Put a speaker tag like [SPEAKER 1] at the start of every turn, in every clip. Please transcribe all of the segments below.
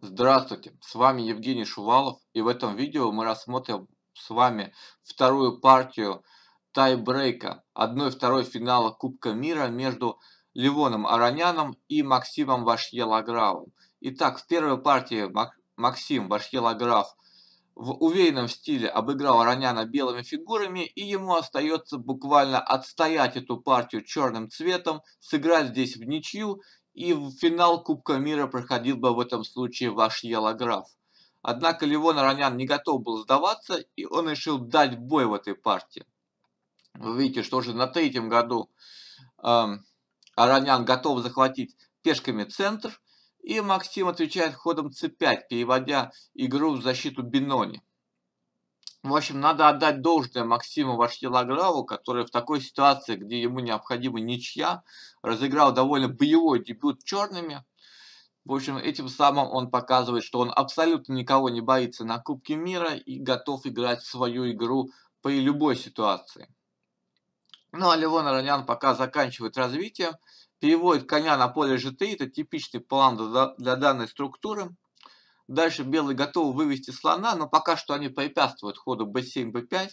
[SPEAKER 1] Здравствуйте, с вами Евгений Шувалов и в этом видео мы рассмотрим с вами вторую партию тайбрейка 1-2 финала Кубка Мира между Ливоном Ароняном и Максимом Вашьелагравом. Итак, в первой партии Максим Вашьелаграв в уверенном стиле обыграл Ароняна белыми фигурами и ему остается буквально отстоять эту партию черным цветом, сыграть здесь в ничью и в финал Кубка мира проходил бы в этом случае ваш Ялограф. Однако Ливон Ронян не готов был сдаваться, и он решил дать бой в этой партии. Вы видите, что уже на третьем году эм, Аронян готов захватить пешками центр, и Максим отвечает ходом c5, переводя игру в защиту Бинони. В общем, надо отдать должное Максиму Ваштилограву, который в такой ситуации, где ему необходима ничья, разыграл довольно боевой дебют черными. В общем, этим самым он показывает, что он абсолютно никого не боится на Кубке мира и готов играть свою игру при любой ситуации. Ну а Левон Ронян пока заканчивает развитие, переводит коня на поле GT, это типичный план для данной структуры. Дальше белые готовы вывести слона, но пока что они препятствуют ходу b7, b5.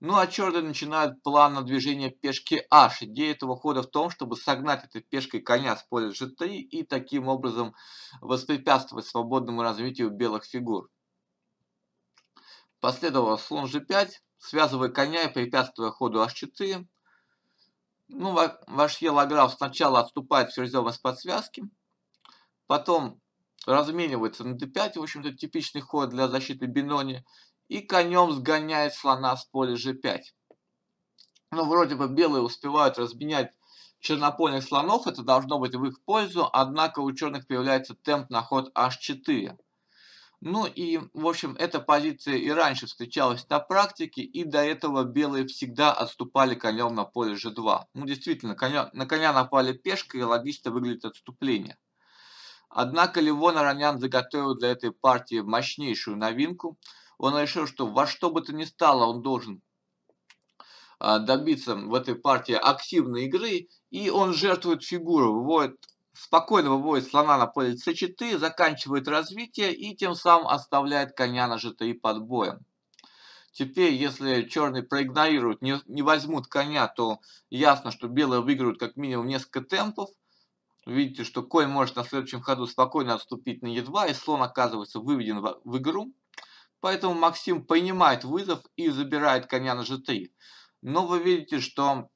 [SPEAKER 1] Ну а черные начинают план на движение пешки h. Идея этого хода в том, чтобы согнать этой пешкой коня с поля g3 и таким образом воспрепятствовать свободному развитию белых фигур. Последовало слон g5, связывая коня и препятствуя ходу h4. Ну, ваш Елаграф сначала отступает ферзем из-под связки, потом разменивается на d5, в общем-то типичный ход для защиты Бинони, и конем сгоняет слона с поля g5. Ну, вроде бы белые успевают разменять чернопольных слонов, это должно быть в их пользу, однако у черных появляется темп на ход h4. Ну и, в общем, эта позиция и раньше встречалась на практике, и до этого белые всегда отступали конем на поле g2. Ну, действительно, коня, на коня напали пешкой, и логично выглядит отступление. Однако Левон Аранян заготовил для этой партии мощнейшую новинку. Он решил, что во что бы то ни стало он должен а, добиться в этой партии активной игры, и он жертвует фигуру, выводит, спокойно выводит слона на поле c4, заканчивает развитие и тем самым оставляет коня на g3 под боем. Теперь, если черные проигнорируют, не, не возьмут коня, то ясно, что белые выиграют как минимум несколько темпов, Видите, что конь может на следующем ходу спокойно отступить на Е2, и слон оказывается выведен в игру. Поэтому Максим понимает вызов и забирает коня на G3. Но вы видите, что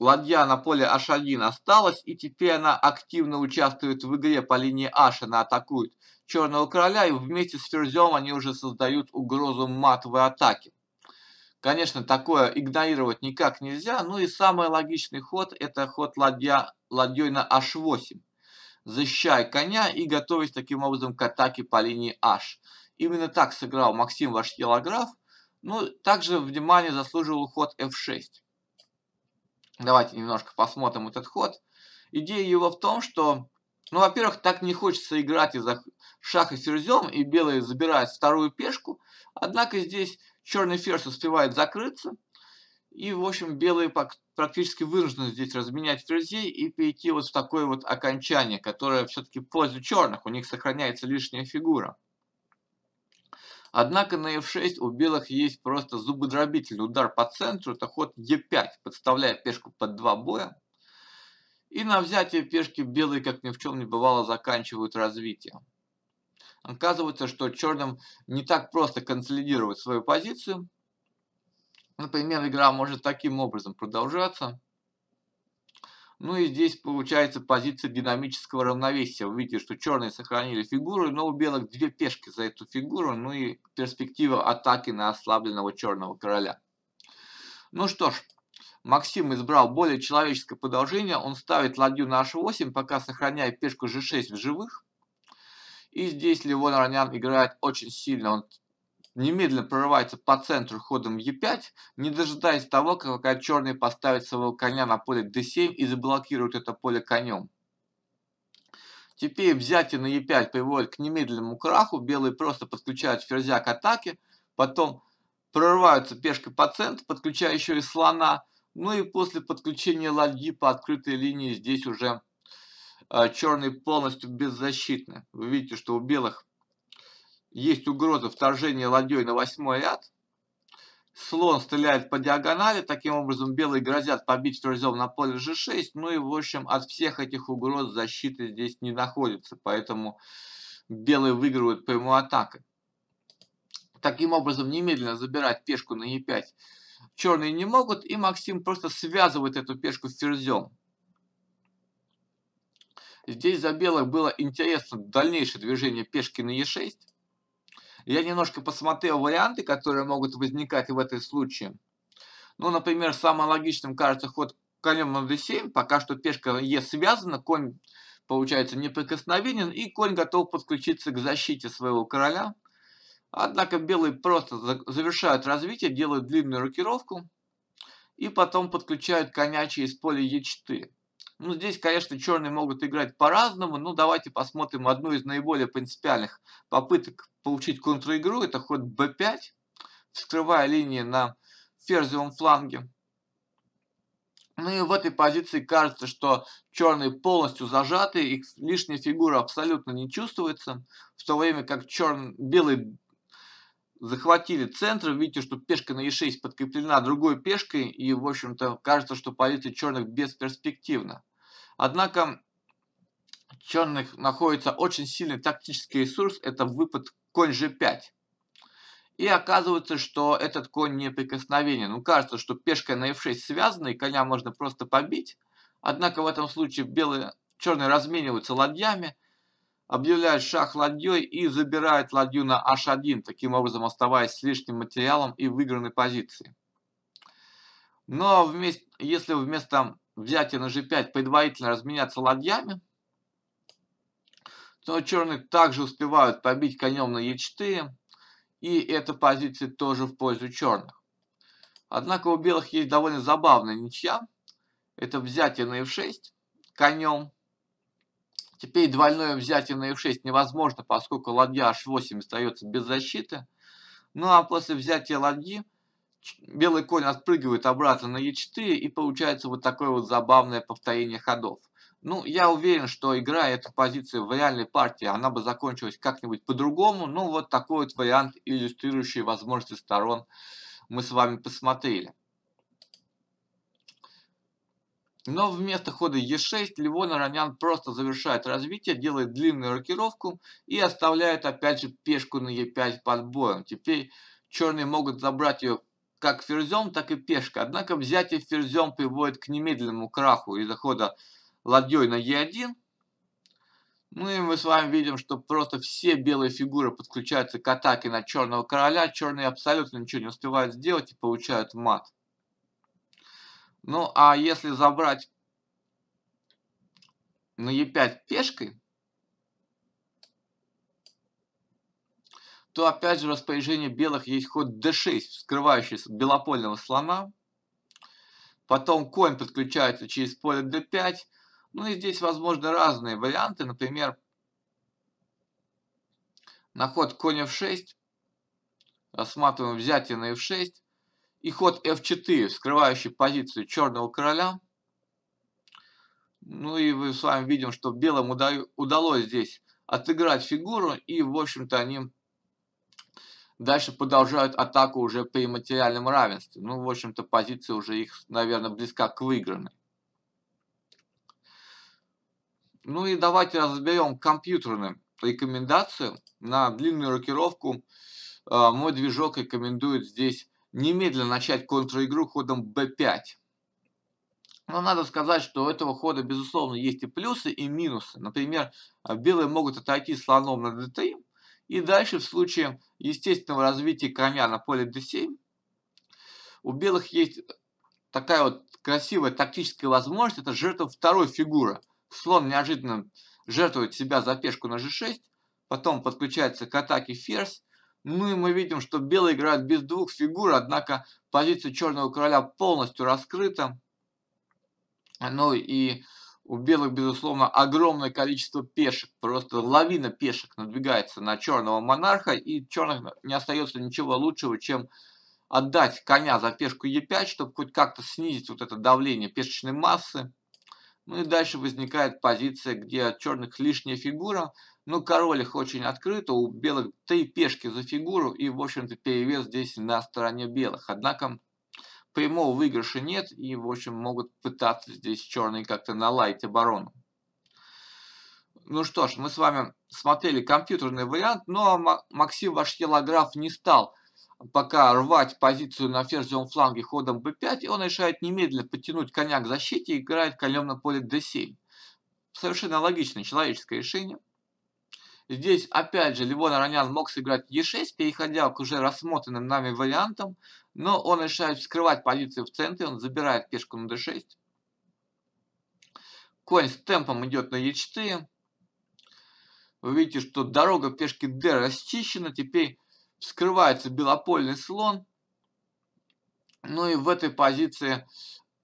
[SPEAKER 1] ладья на поле H1 осталась, и теперь она активно участвует в игре по линии H. Она атакует черного короля, и вместе с ферзем они уже создают угрозу матовой атаки. Конечно, такое игнорировать никак нельзя. Ну и самый логичный ход – это ход ладья, ладьей на h8. Защищая коня и готовясь таким образом к атаке по линии h. Именно так сыграл Максим ваш Елограф. Ну, также внимание заслуживал ход f6. Давайте немножко посмотрим этот ход. Идея его в том, что, ну, во-первых, так не хочется играть из-за шаха с ферзем, и белые забирают вторую пешку. Однако здесь Черный ферзь успевает закрыться. И, в общем, белые практически вынуждены здесь разменять ферзей и перейти вот в такое вот окончание, которое все-таки в пользу черных. У них сохраняется лишняя фигура. Однако на f6 у белых есть просто зубодробительный удар по центру. Это ход e5, подставляя пешку под два боя. И на взятие пешки белые, как ни в чем не бывало, заканчивают развитие оказывается, что черным не так просто консолидировать свою позицию. Например, игра может таким образом продолжаться. Ну и здесь получается позиция динамического равновесия. Вы видите, что черные сохранили фигуру, но у белых две пешки за эту фигуру, ну и перспектива атаки на ослабленного черного короля. Ну что ж, Максим избрал более человеческое продолжение. Он ставит ладью на h8, пока сохраняя пешку g6 в живых. И здесь Левон Ранян играет очень сильно. Он немедленно прорывается по центру ходом Е5, не дожидаясь того, когда черный поставит своего коня на поле d7 и заблокирует это поле конем. Теперь взятие на Е5 приводит к немедленному краху, белые просто подключают ферзя к атаке, потом прорываются пешкой по центру, подключая еще и слона, ну и после подключения ладьи по открытой линии здесь уже а, черные полностью беззащитны. Вы видите, что у белых есть угроза вторжения ладьей на восьмой ряд. Слон стреляет по диагонали, таким образом белые грозят побить ферзем на поле g6. Ну и в общем от всех этих угроз защиты здесь не находится, поэтому белые выигрывают прямой атакой. Таким образом немедленно забирать пешку на e5 черные не могут, и Максим просто связывает эту пешку ферзем. Здесь за белых было интересно дальнейшее движение пешки на е 6 Я немножко посмотрел варианты, которые могут возникать в этом случае. Ну, например, самым логичным кажется ход конем на d7. Пока что пешка е связана, конь получается неприкосновенен, и конь готов подключиться к защите своего короля. Однако белые просто завершают развитие, делают длинную рокировку и потом подключают коня через поле е 4 ну, здесь, конечно, черные могут играть по-разному. но давайте посмотрим одну из наиболее принципиальных попыток получить контр-игру. Это ход b5, вскрывая линии на ферзевом фланге. Ну и в этой позиции кажется, что черные полностью зажаты, их лишняя фигура абсолютно не чувствуется, в то время как черный, белый захватили центр, видите, что пешка на e6 подкреплена другой пешкой, и, в общем-то, кажется, что позиция черных бесперспективна. Однако черных находится очень сильный тактический ресурс, это выпад конь g5. И оказывается, что этот конь неприкосновенен. Ну, кажется, что пешка на f6 связана, и коня можно просто побить. Однако в этом случае белые, черные размениваются ладьями, объявляют шах ладьей и забирают ладью на h1, таким образом оставаясь с лишним материалом и выигранной позиции. Но вместе, если вместо взятие на g5, предварительно разменяться ладьями. Но черные также успевают побить конем на e4, и эта позиция тоже в пользу черных. Однако у белых есть довольно забавная ничья. Это взятие на f6 конем. Теперь двойное взятие на f6 невозможно, поскольку ладья h8 остается без защиты. Ну а после взятия ладьи белый конь отпрыгивает обратно на e4, и получается вот такое вот забавное повторение ходов. Ну, я уверен, что игра эту позицию в реальной партии, она бы закончилась как-нибудь по-другому, но вот такой вот вариант, иллюстрирующий возможности сторон, мы с вами посмотрели. Но вместо хода Е6 Ливон Аронян просто завершает развитие, делает длинную рокировку и оставляет опять же пешку на Е5 под боем. Теперь черные могут забрать ее как ферзем, так и пешка. Однако взятие ферзем приводит к немедленному краху и захода ладьей на Е1. Ну и мы с вами видим, что просто все белые фигуры подключаются к атаке на черного короля. Черные абсолютно ничего не успевают сделать и получают мат. Ну а если забрать на Е5 пешкой, то опять же в распоряжении белых есть ход d6, вскрывающий белопольного слона. Потом конь подключается через поле d5. Ну и здесь возможны разные варианты. Например, на ход коня f6. Рассматриваем взятие на f6. И ход f4, скрывающий позицию черного короля. Ну и мы с вами видим, что белым удалось здесь отыграть фигуру. И, в общем-то, они дальше продолжают атаку уже при материальном равенстве. Ну, в общем-то, позиция уже их, наверное, близка к выигранной. Ну и давайте разберем компьютерную рекомендацию. На длинную рокировку э, мой движок рекомендует здесь немедленно начать контр-игру ходом b5. Но надо сказать, что у этого хода, безусловно, есть и плюсы, и минусы. Например, э, белые могут отойти слоном на d3, и дальше в случае естественного развития коня на поле d7 у белых есть такая вот красивая тактическая возможность, это жертва второй фигуры. Слон неожиданно жертвует себя за пешку на g6, потом подключается к атаке ферзь, ну и мы видим, что белые играют без двух фигур, однако позиция черного короля полностью раскрыта. Ну и у белых, безусловно, огромное количество пешек, просто лавина пешек надвигается на черного монарха, и черных не остается ничего лучшего, чем отдать коня за пешку Е5, чтобы хоть как-то снизить вот это давление пешечной массы. Ну и дальше возникает позиция, где от черных лишняя фигура, но ну, король их очень открыто, у белых три пешки за фигуру, и, в общем-то, перевес здесь на стороне белых. Однако прямого эм выигрыша нет, и, в общем, могут пытаться здесь черные как-то наладить оборону. Ну что ж, мы с вами смотрели компьютерный вариант, но Максим Ваш Вашьелограф не стал пока рвать позицию на ферзевом фланге ходом b5, и он решает немедленно подтянуть коня к защите и играет конем на поле d7. Совершенно логичное человеческое решение – Здесь, опять же, Ливон Аронян мог сыграть Е6, переходя к уже рассмотренным нами вариантам, но он решает вскрывать позицию в центре, он забирает пешку на d6. Конь с темпом идет на e4. Вы видите, что дорога пешки d расчищена, теперь вскрывается белопольный слон. Ну и в этой позиции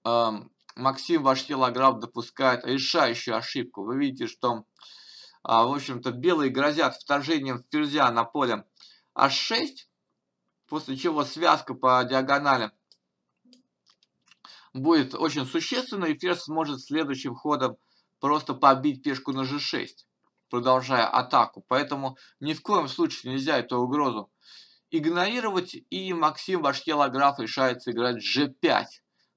[SPEAKER 1] э, Максим Вашилограф допускает решающую ошибку. Вы видите, что а в общем-то, белые грозят вторжением ферзя на поле h6, после чего связка по диагонали будет очень существенной, и ферзь сможет следующим ходом просто побить пешку на g6, продолжая атаку. Поэтому ни в коем случае нельзя эту угрозу игнорировать, и Максим Ваштелограф решается играть g5.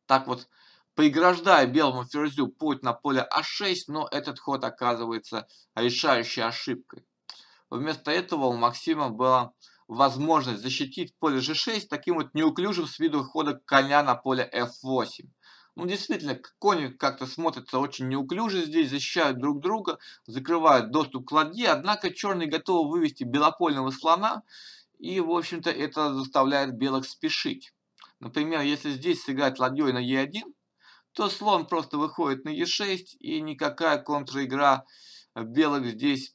[SPEAKER 1] Так вот, преграждая белому ферзю путь на поле А6, но этот ход оказывается решающей ошибкой. Вместо этого у Максима была возможность защитить поле G6 таким вот неуклюжим с виду хода коня на поле F8. Ну, действительно, кони как-то смотрятся очень неуклюже здесь, защищают друг друга, закрывают доступ к ладье, однако черные готовы вывести белопольного слона, и, в общем-то, это заставляет белых спешить. Например, если здесь сыграть ладьей на Е1, то слон просто выходит на е 6 и никакая контр-игра белых здесь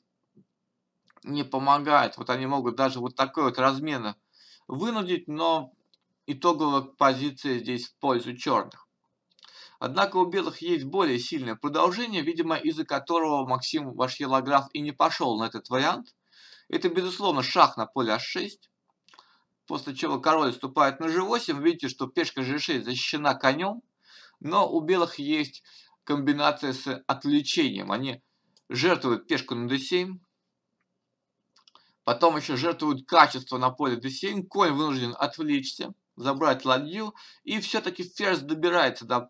[SPEAKER 1] не помогает. Вот они могут даже вот такой вот размена вынудить, но итоговая позиция здесь в пользу черных. Однако у белых есть более сильное продолжение, видимо, из-за которого Максим Вашьелограф и не пошел на этот вариант. Это, безусловно, шах на поле h6, после чего король вступает на g8. Видите, что пешка g6 защищена конем. Но у белых есть комбинация с отвлечением. Они жертвуют пешку на d7, потом еще жертвуют качество на поле d7, конь вынужден отвлечься, забрать ладью, и все-таки ферзь добирается до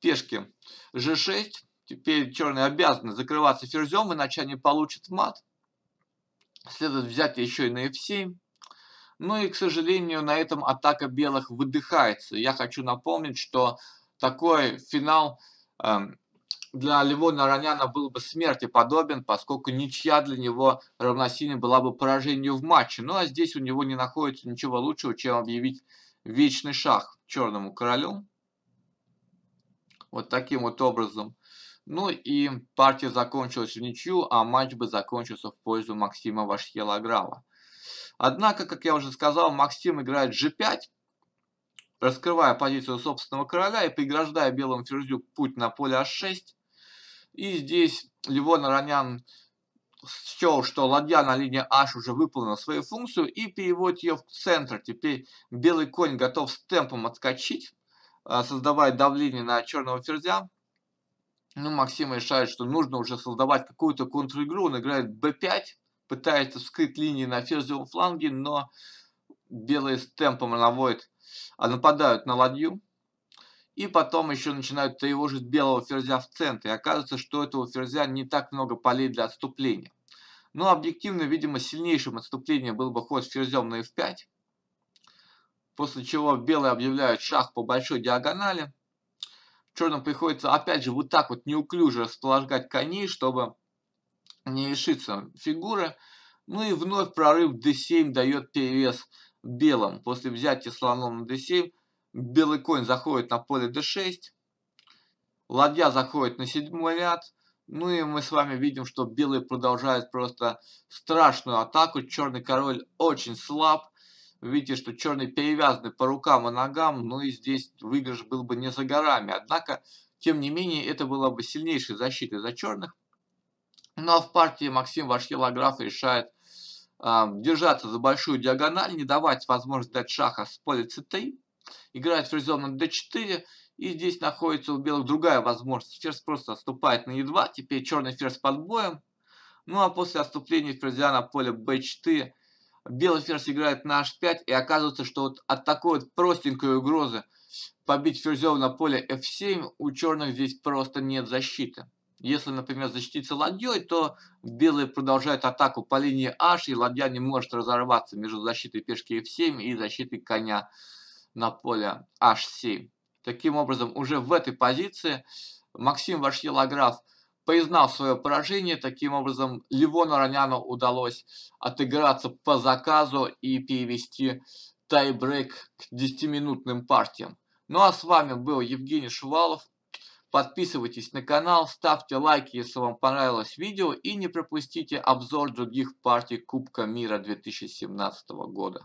[SPEAKER 1] пешки g6. Теперь черные обязаны закрываться ферзем, иначе они получат мат. Следует взять еще и на f7. Ну и, к сожалению, на этом атака белых выдыхается. Я хочу напомнить, что такой финал эм, для Левона Раняна был бы смерти подобен, поскольку ничья для него равносильна была бы поражению в матче. Ну а здесь у него не находится ничего лучшего, чем объявить вечный шах черному королю. Вот таким вот образом. Ну и партия закончилась в ничью, а матч бы закончился в пользу Максима Вашхелограва. Однако, как я уже сказал, Максим играет g5, раскрывая позицию собственного короля и преграждая белому ферзю путь на поле h6. И здесь Ливон Ронян счел, что ладья на линии h уже выполнила свою функцию и переводит ее в центр. Теперь белый конь готов с темпом отскочить, а, создавая давление на черного ферзя. Ну, Максим решает, что нужно уже создавать какую-то контр-игру. Он играет b5, пытается вскрыть линии на ферзевом фланге, но белый с темпом наводит а нападают на ладью, и потом еще начинают тревожить белого ферзя в центре. И оказывается, что этого ферзя не так много полей для отступления. Но объективно, видимо, сильнейшим отступлением был бы ход ферзем на f5. После чего белые объявляют шах по большой диагонали. Черным приходится опять же вот так вот неуклюже располагать коней, чтобы не лишиться фигуры. Ну и вновь прорыв d7 дает перевес белым. После взятия слоном на d7 белый конь заходит на поле d6. Ладья заходит на седьмой ряд. Ну и мы с вами видим, что белые продолжают просто страшную атаку. Черный король очень слаб. Видите, что черный перевязаны по рукам и ногам. Ну и здесь выигрыш был бы не за горами. Однако, тем не менее, это была бы сильнейшей защитой за черных. Ну а в партии Максим Вашье Лаграф решает а, держаться за большую диагональ, не давать возможность дать шаха с поля c3, играть фрезом на d4, и здесь находится у белых другая возможность. Ферзь просто отступает на e2, теперь черный ферзь под боем. Ну а после отступления ферзя на поле b4, белый ферзь играет на h5, и оказывается, что вот от такой вот простенькой угрозы побить ферзем на поле f7 у черных здесь просто нет защиты. Если, например, защититься ладьей, то белые продолжают атаку по линии h, и ладья не может разорваться между защитой пешки f7 и защитой коня на поле h7. Таким образом, уже в этой позиции Максим Вашьелаграф признал свое поражение. Таким образом, Ливону Роняну удалось отыграться по заказу и перевести тайбрейк к 10-минутным партиям. Ну а с вами был Евгений Шувалов. Подписывайтесь на канал, ставьте лайки, если вам понравилось видео и не пропустите обзор других партий Кубка мира 2017 года.